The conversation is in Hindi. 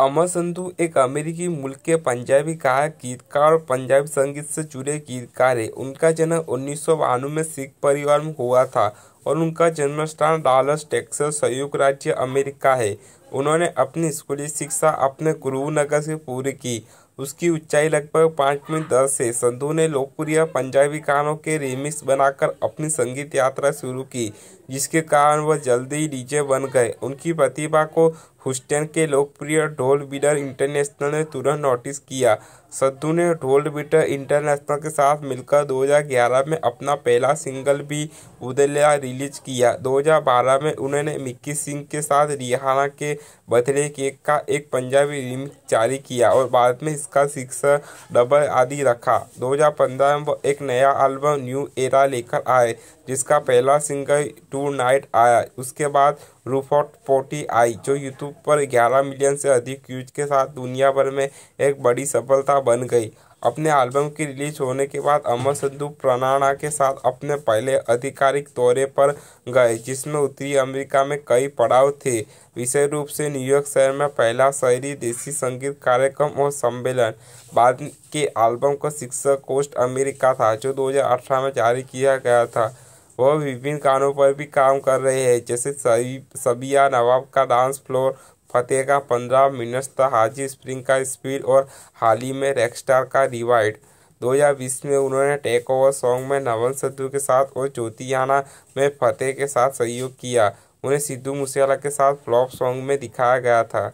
अमर संधु एक अमेरिकी मूल के पंजाबी गायक गीतकार और पंजाबी संगीत से जुड़े गीतकार है उनका जन्म उन्नीस सौ में सिख परिवार में हुआ था और उनका जन्म स्थान डालस टेक्सस संयुक्त राज्य अमेरिका है उन्होंने अपनी स्कूली शिक्षा अपने कुरुनगर से पूरी की उसकी ऊंचाई लगभग मिनट दस से संधु ने लोकप्रिय पंजाबी गानों के रिमिक्स बनाकर अपनी संगीत यात्रा शुरू की जिसके कारण वह जल्दी ही डीजे बन गए उनकी प्रतिभा को हुस्टन के लोकप्रिय ढोल बीटर इंटरनेशनल ने तुरंत नोटिस किया संधु ने ढोल बीटर इंटरनेशनल के साथ मिलकर 2011 में अपना पहला सिंगल भी उदलिया रिलीज किया 2012 में उन्होंने मिक्की सिंह के साथ रिहाना के बर्थडे केक का एक पंजाबी रिमिक जारी किया और बाद में इसका शिक्षा डबल आदि रखा 2015 में वो एक नया एल्बम न्यू एरा लेकर आए जिसका पहला सिंगल टू नाइट आया उसके बाद रूफॉट फोर्टी आई जो यूट्यूब पर 11 मिलियन से अधिक व्यूज के साथ दुनिया भर में एक बड़ी सफलता बन गई अपने एल्बम की रिलीज होने के बाद अमर संधु प्राणाणा के साथ अपने पहले आधिकारिक दौरे पर गए जिसमें उत्तरी अमेरिका में कई पड़ाव थे विशेष रूप से न्यूयॉर्क शहर में पहला शहरी देसी संगीत कार्यक्रम और सम्मेलन बाद के एल्बम का शिक्षक कोस्ट अमेरिका था जो दो में जारी किया गया था वह विभिन्न गानों पर भी काम कर रहे हैं जैसे सबिया नवाब का डांस फ्लोर फतेह का पंद्रह मिनट्स था हाजी स्प्रिंग का स्पीड और हाल ही में रेकस्टार का रिवाइड 2020 में उन्होंने टेक ओवर सॉन्ग में नवन सिद्धू के साथ और ज्योतियाना में फतेह के साथ सहयोग किया उन्हें सिद्धू मूसेवाला के साथ फ्लॉप सॉन्ग में दिखाया गया था